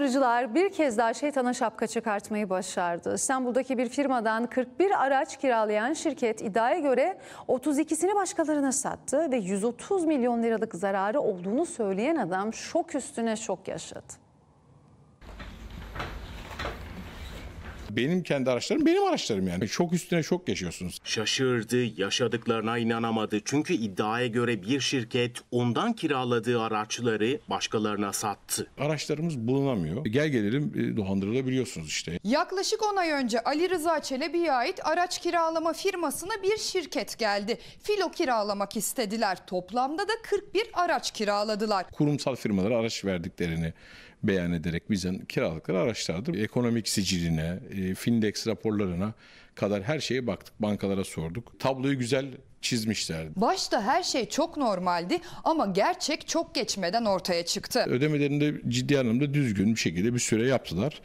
dolandırıcılar bir kez daha şeytana şapka çıkartmayı başardı. İstanbul'daki bir firmadan 41 araç kiralayan şirket iddiaya göre 32'sini başkalarına sattı ve 130 milyon liralık zararı olduğunu söyleyen adam şok üstüne şok yaşadı. Benim kendi araçlarım benim araçlarım yani. Çok üstüne çok yaşıyorsunuz. Şaşırdı, yaşadıklarına inanamadı. Çünkü iddiaya göre bir şirket ondan kiraladığı araçları başkalarına sattı. Araçlarımız bulunamıyor. Gel gelelim e, dolandırılabiliyorsunuz işte. Yaklaşık 10 ay önce Ali Rıza Çelebi'ye ait araç kiralama firmasına bir şirket geldi. Filo kiralamak istediler. Toplamda da 41 araç kiraladılar. Kurumsal firmalara araç verdiklerini beyan ederek bizim kiralıkları araçlardır. Ekonomik siciline, e, Findex raporlarına kadar her şeye baktık. Bankalara sorduk. Tabloyu güzel çizmişlerdi. Başta her şey çok normaldi ama gerçek çok geçmeden ortaya çıktı. Ödemelerini de ciddi anlamda düzgün bir şekilde bir süre yaptılar.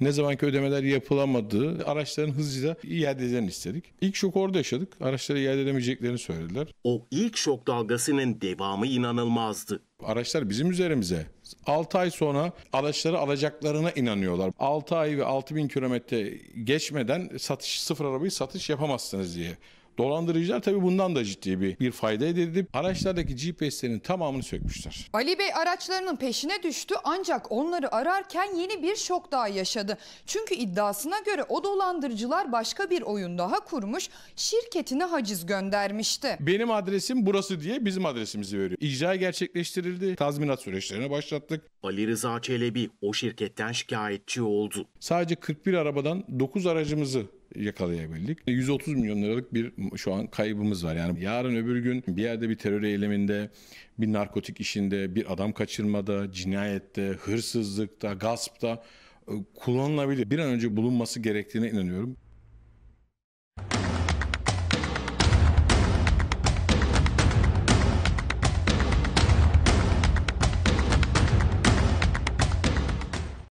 Ne zamanki ödemeler yapılamadı, araçların hızlıca iadelerini istedik. İlk şok orada yaşadık. Araçları iade edemeyeceklerini söylediler. O ilk şok dalgasının devamı inanılmazdı. Araçlar bizim üzerimize. 6 ay sonra araçları alacaklarına inanıyorlar. 6 ay ve 6000 kilometre geçmeden satış sıfır arabayı satış yapamazsınız diye Dolandırıcılar tabii bundan da ciddi bir, bir fayda edildi. araçlardaki GPS'lerin tamamını sökmüşler. Ali Bey araçlarının peşine düştü ancak onları ararken yeni bir şok daha yaşadı. Çünkü iddiasına göre o dolandırıcılar başka bir oyun daha kurmuş, şirketine haciz göndermişti. Benim adresim burası diye bizim adresimizi veriyor. İcra gerçekleştirildi, tazminat süreçlerini başlattık. Ali Rıza Çelebi o şirketten şikayetçi oldu. Sadece 41 arabadan 9 aracımızı yakalayabildik. 130 milyon liralık bir şu an kaybımız var. Yani yarın öbür gün bir yerde bir terör eyleminde, bir narkotik işinde, bir adam kaçırmada, cinayette, hırsızlıkta, gaspta e, kullanılabilir. Bir an önce bulunması gerektiğine inanıyorum.